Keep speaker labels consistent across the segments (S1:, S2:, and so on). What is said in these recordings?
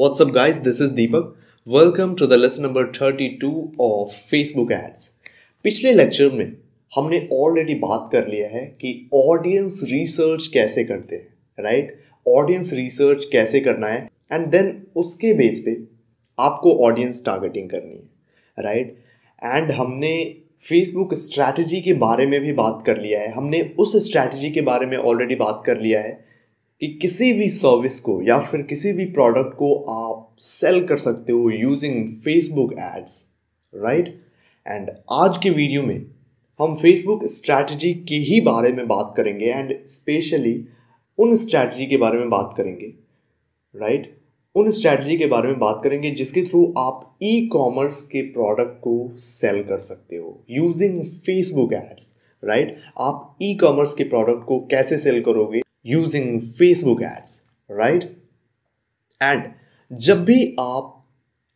S1: What's up, guys? This is Deepak. Welcome to the lesson number 32 of Facebook ads. पिछले lecture में हमने already बात कर लिया है कि ऑडियंस रिसर्च कैसे करते हैं राइट ऑडियंस रिसर्च कैसे करना है एंड देन उसके बेस पे आपको ऑडियंस टारगेटिंग करनी है राइट right? एंड हमने फेसबुक स्ट्रैटेजी के बारे में भी बात कर लिया है हमने उस स्ट्रैटेजी के बारे में ऑलरेडी बात कर लिया है कि किसी भी सर्विस को या फिर किसी भी प्रोडक्ट को आप सेल कर सकते हो using Facebook ads right and आज के वीडियो में हम फेसबुक स्ट्रैटेजी के ही बारे में बात करेंगे एंड स्पेशली उन स्ट्रैटेजी के बारे में बात करेंगे राइट right? उन स्ट्रैटेजी के बारे में बात करेंगे जिसके थ्रू आप ई कॉमर्स के प्रोडक्ट को सेल कर सकते हो यूजिंग फेसबुक एड्स राइट आप ई कॉमर्स के प्रोडक्ट को कैसे सेल करोगे using Facebook ads right and जब भी आप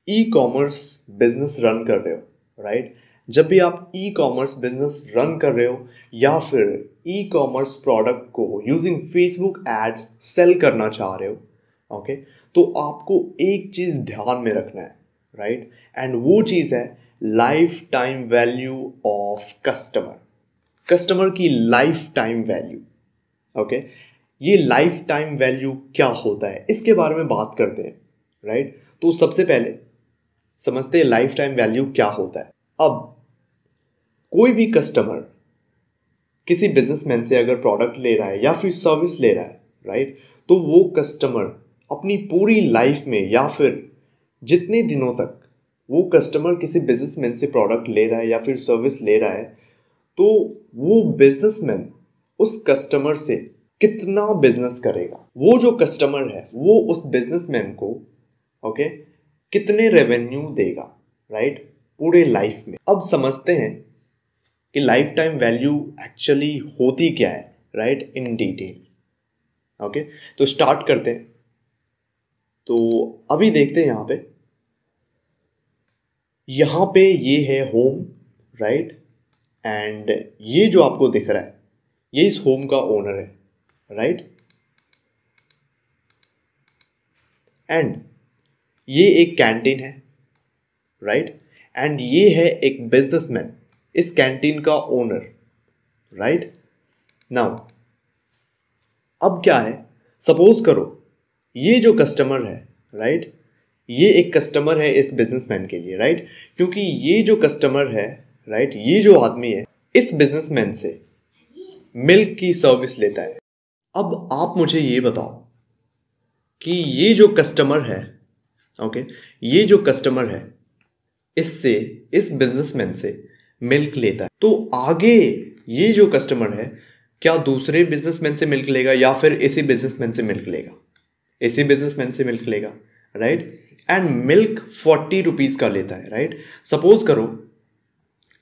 S1: ई कॉमर्स बिजनेस रन कर रहे हो राइट जब भी आप ई कॉमर्स बिजनेस रन कर रहे हो या फिर ई कॉमर्स प्रोडक्ट को यूजिंग फेसबुक एड्स सेल करना चाह रहे हो ओके okay? तो आपको एक चीज़ ध्यान में रखना है राइट एंड वो चीज़ है lifetime value of customer customer की लाइफ टाइम वैल्यू ओके ये लाइफ टाइम वैल्यू क्या होता है इसके बारे में बात करते हैं राइट तो सबसे पहले समझते हैं लाइफ टाइम वैल्यू क्या होता है अब कोई भी कस्टमर किसी बिजनेसमैन से अगर प्रोडक्ट ले रहा है या फिर सर्विस ले रहा है राइट तो वो कस्टमर अपनी पूरी लाइफ में या फिर जितने दिनों तक वो कस्टमर किसी बिजनेसमैन से प्रोडक्ट ले रहा है या फिर सर्विस ले रहा है तो वो बिजनेसमैन उस कस्टमर से कितना बिजनेस करेगा वो जो कस्टमर है वो उस बिजनेसमैन को ओके कितने रेवेन्यू देगा राइट पूरे लाइफ में अब समझते हैं कि लाइफ टाइम वैल्यू एक्चुअली होती क्या है राइट इन डिटेल ओके तो स्टार्ट करते हैं तो अभी देखते हैं यहाँ पे यहाँ पे ये है होम राइट एंड ये जो आपको दिख रहा है ये इस होम का ओनर है राइट एंड ये एक कैंटीन है राइट right? एंड ये है एक बिजनेसमैन इस कैंटीन का ओनर राइट नाउ अब क्या है सपोज करो ये जो कस्टमर है राइट right? ये एक कस्टमर है इस बिजनेसमैन के लिए राइट right? क्योंकि ये जो कस्टमर है राइट right? ये जो आदमी है इस बिजनेसमैन से मिल्क की सर्विस लेता है अब आप मुझे ये बताओ कि ये जो कस्टमर है ओके ये जो कस्टमर है इससे इस बिजनेसमैन से मिल्क लेता है तो आगे ये जो कस्टमर है क्या दूसरे बिजनेसमैन से मिल्क लेगा या फिर इसी बिजनेसमैन से मिल्क लेगा इसी बिजनेसमैन से मिल्क लेगा right and milk forty rupees का लेता है राइट सपोज करो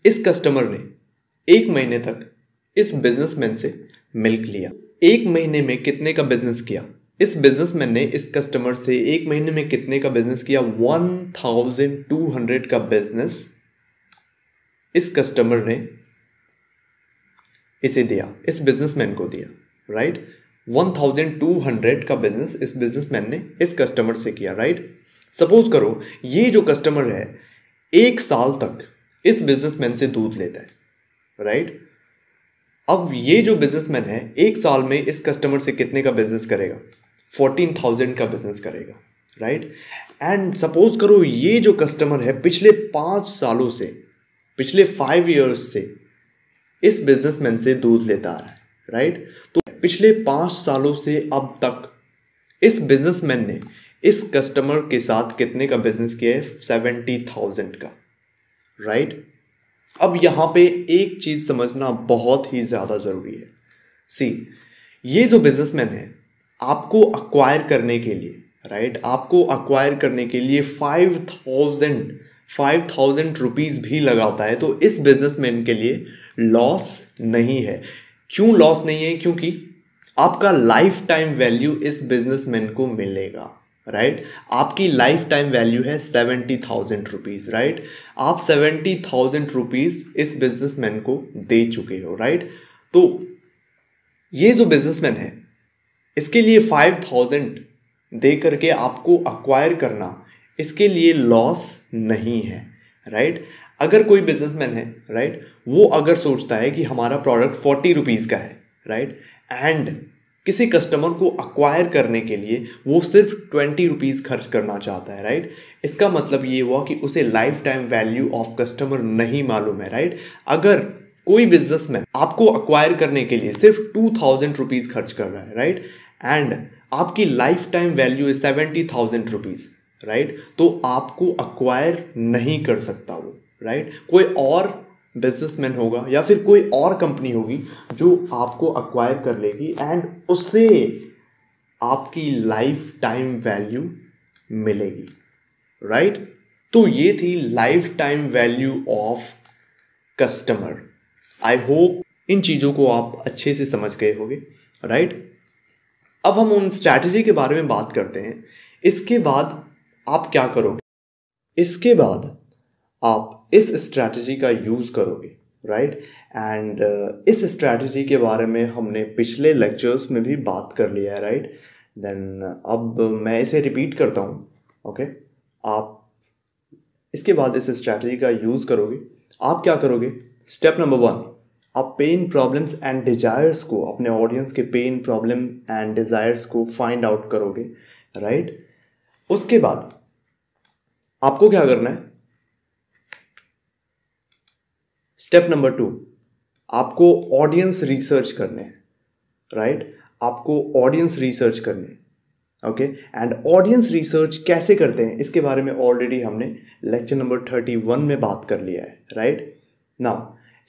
S1: इस कस्टमर ने एक महीने तक इस बिजनेसमैन से मिल्क लिया एक महीने में कितने का बिजनेस किया इस बिजनेसमैन ने इस कस्टमर से एक महीने में कितने का बिजनेस किया वन थाउजेंड टू हंड्रेड का बिजनेस इस कस्टमर ने इसे दिया इस बिजनेसमैन को दिया right one thousand two hundred का बिजनेस इस बिजनेसमैन ने इस कस्टमर से किया राइट सपोज करो ये जो कस्टमर है एक साल तक इस बिजनेसमैन से दूध लेता है राइट right? अब ये जो बिजनेसमैन है एक साल में इस कस्टमर से कितने का बिजनेस करेगा फोर्टीन थाउजेंड का बिजनेस करेगा राइट एंड सपोज करो ये जो कस्टमर है पिछले पाँच सालों से पिछले फाइव ईयर्स से इस बिजनेसमैन से दूध लेता आ रहा है राइट तो पिछले पाँच सालों से अब तक इस बिजनेसमैन ने इस कस्टमर के साथ कितने का बिजनेस किया है सेवेंटी थाउजेंड का राइट अब यहाँ पे एक चीज़ समझना बहुत ही ज़्यादा ज़रूरी है सी ये जो बिजनेसमैन है आपको अक्वायर करने के लिए राइट right? आपको अक्वायर करने के लिए five thousand five thousand rupees भी लगाता है तो इस बिजनेसमैन के लिए लॉस नहीं है क्यों लॉस नहीं है क्योंकि आपका लाइफ टाइम वैल्यू इस बिजनेसमैन को मिलेगा राइट आपकी लाइफ टाइम वैल्यू है सेवेंटी थाउजेंड रुपीज़ राइट आप सेवेंटी थाउजेंड रुपीज़ इस बिजनेसमैन को दे चुके हो राइट तो ये जो बिजनेसमैन है इसके लिए फाइव थाउजेंड दे करके आपको अक्वायर करना इसके लिए लॉस नहीं है राइट अगर कोई बिजनेसमैन है राइट वो अगर सोचता है कि हमारा प्रोडक्ट फोर्टी रुपीज़ का है राइट एंड किसी कस्टमर को अक्वायर करने के लिए वो सिर्फ ट्वेंटी रुपीज़ खर्च करना चाहता है राइट इसका मतलब ये हुआ कि उसे lifetime value of customer नहीं मालूम है राइट अगर कोई बिजनेस मैन आपको अक्वायर करने के लिए सिर्फ टू थाउजेंड रुपीज़ खर्च कर रहा है राइट एंड आपकी lifetime value is seventy thousand rupees right तो आपको अक्वायर नहीं कर सकता वो राइट right? कोई और बिजनेसमैन होगा या फिर कोई और कंपनी होगी जो आपको अक्वायर कर लेगी एंड उससे आपकी लाइफ टाइम वैल्यू मिलेगी राइट तो ये थी lifetime value of customer I hope इन चीज़ों को आप अच्छे से समझ गए होंगे राइट अब हम उन स्ट्रैटेजी के बारे में बात करते हैं इसके बाद आप क्या करोगे इसके बाद आप इस स्ट्रैटेजी का यूज़ करोगे राइट right? एंड uh, इस स्ट्रैटेजी के बारे में हमने पिछले लेक्चर्स में भी बात कर लिया है राइट देन uh, अब मैं इसे रिपीट करता हूँ ओके okay? आप इसके बाद इस स्ट्रैटेजी का यूज़ करोगे आप क्या करोगे स्टेप नंबर वन आप पेन प्रॉब्लम्स एंड डिज़ायर्स को अपने ऑडियंस के पेन प्रॉब्लम एंड डिज़ायर्स को फाइंड आउट करोगे राइट right? उसके बाद आपको क्या करना है स्टेप नंबर टू आपको ऑडियंस रिसर्च करने राइट right? आपको ऑडियंस रिसर्च करने ओके एंड ऑडियंस रिसर्च कैसे करते हैं इसके बारे में ऑलरेडी हमने लेक्चर नंबर थर्टी वन में बात कर लिया है right now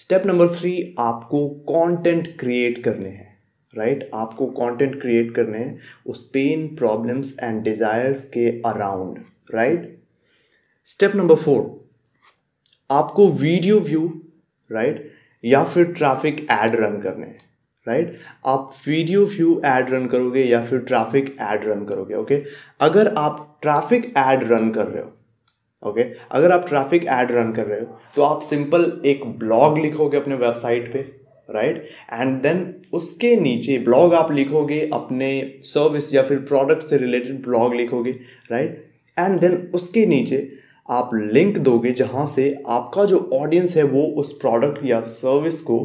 S1: step number three आपको कंटेंट क्रिएट करने हैं राइट right? आपको कंटेंट क्रिएट करने हैं उस पेन प्रॉब्लम्स एंड डिज़ायर्स के around right step number four आपको वीडियो व्यू राइट या फिर ट्रैफिक एड रन करने हैं राइट आप वीडियो व्यू एड रन करोगे या फिर ट्रैफिक एड रन करोगे ओके अगर आप ट्रैफिक एड रन कर रहे हो ओके okay? अगर आप ट्रैफिक एड रन कर रहे हो तो आप सिंपल एक ब्लॉग लिखोगे अपने वेबसाइट पे राइट एंड देन उसके नीचे ब्लॉग आप लिखोगे अपने सर्विस या फिर प्रोडक्ट से रिलेटेड ब्लॉग लिखोगे राइट एंड देन उसके नीचे आप लिंक दोगे जहाँ से आपका जो ऑडियंस है वो उस प्रोडक्ट या सर्विस को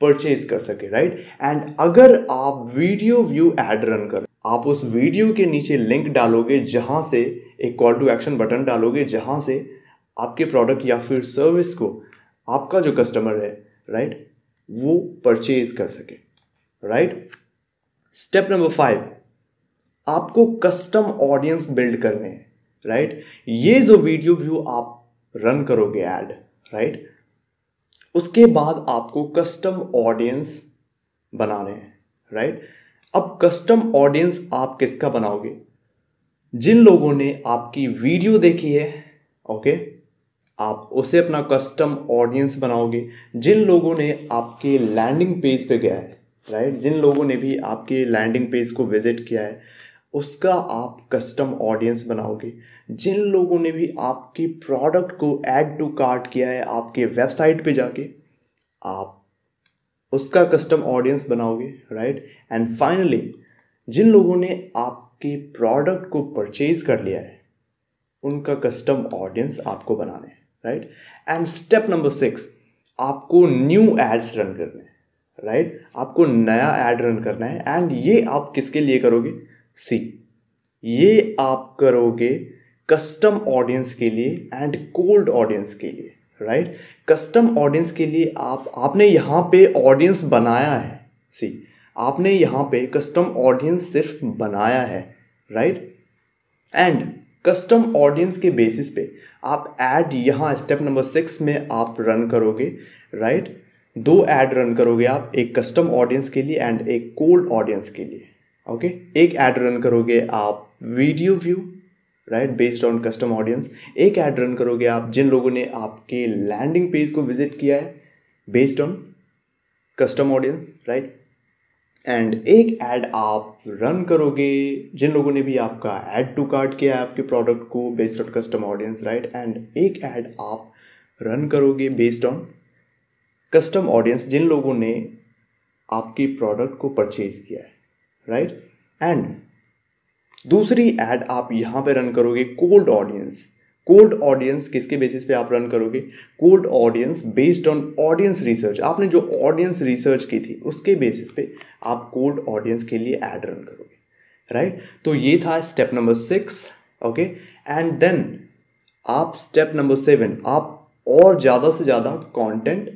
S1: परचेज कर सके राइट एंड अगर आप वीडियो व्यू एड रन कर आप उस वीडियो के नीचे लिंक डालोगे जहाँ से एक कॉल टू एक्शन बटन डालोगे जहाँ से आपके प्रोडक्ट या फिर सर्विस को आपका जो कस्टमर है राइट right, वो परचेज कर सके राइट स्टेप नंबर फाइव आपको कस्टम ऑडियंस बिल्ड करने हैं राइट ये जो वीडियो व्यू आप रन करोगे एड राइट उसके बाद आपको कस्टम ऑडियंस बनाने हैं राइट अब कस्टम ऑडियंस आप किसका बनाओगे जिन लोगों ने आपकी वीडियो देखी है ओके आप उसे अपना कस्टम ऑडियंस बनाओगे जिन लोगों ने आपके लैंडिंग पेज पे गया है राइट जिन लोगों ने भी आपके लैंडिंग पेज को विजिट किया है उसका आप कस्टम ऑडियंस बनाओगे जिन लोगों ने भी आपकी प्रोडक्ट को ऐड टू कार्ट किया है आपके वेबसाइट पे जाके आप उसका कस्टम ऑडियंस बनाओगे राइट एंड फाइनली जिन लोगों ने आपके प्रोडक्ट को परचेज कर लिया है उनका कस्टम ऑडियंस आपको बनाना है right and step number six आपको न्यू एड्स रन करने हैं राइट आपको नया एड रन करना है एंड ये आप किसके लिए करोगे सी ये आप करोगे कस्टम ऑडियंस के लिए एंड कोल्ड ऑडियंस के लिए राइट कस्टम ऑडियंस के लिए आप आपने यहाँ पे ऑडियंस बनाया है सी आपने यहाँ पे कस्टम ऑडियंस सिर्फ बनाया है राइट एंड कस्टम ऑडियंस के बेसिस पे आप ऐड यहाँ स्टेप नंबर सिक्स में आप रन करोगे राइट दो ऐड रन करोगे आप एक कस्टम ऑडियंस के लिए एंड एक कोल्ड ऑडियंस के लिए ओके एक ऐड रन करोगे आप video view right based on custom audience एक ऐड रन करोगे आप जिन लोगों ने आपके लैंडिंग पेज को विजिट किया है based on custom audience right and एक ऐड आप रन करोगे जिन लोगों ने भी आपका ऐड टू कार्ट किया है आपके प्रोडक्ट को based on custom audience right and एक ऐड आप रन करोगे बेस्ड ऑन कस्टम ऑडियंस जिन लोगों ने आपकी प्रोडक्ट को परचेज किया है राइट एंड दूसरी एड आप यहां पे रन करोगे कोल्ड ऑडियंस कोल्ड ऑडियंस किसके बेसिस पे आप रन करोगे cold audience based on audience research आपने जो ऑडियंस रिसर्च की थी उसके बेसिस पे आप कोल्ड ऑडियंस के लिए एड रन करोगे राइट right? तो ये था step number six okay and then आप स्टेप नंबर सेवन आप और ज़्यादा से ज़्यादा कंटेंट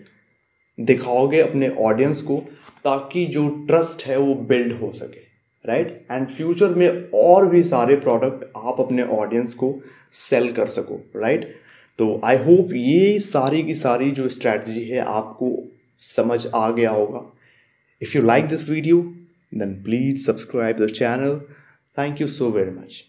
S1: दिखाओगे अपने ऑडियंस को ताकि जो ट्रस्ट है वो बिल्ड हो सके राइट एंड फ्यूचर में और भी सारे प्रोडक्ट आप अपने ऑडियंस को सेल कर सको राइट right? तो आई होप ये सारी की सारी जो स्ट्रैटेजी है आपको समझ आ गया होगा if you like this video then please subscribe the channel thank you so very much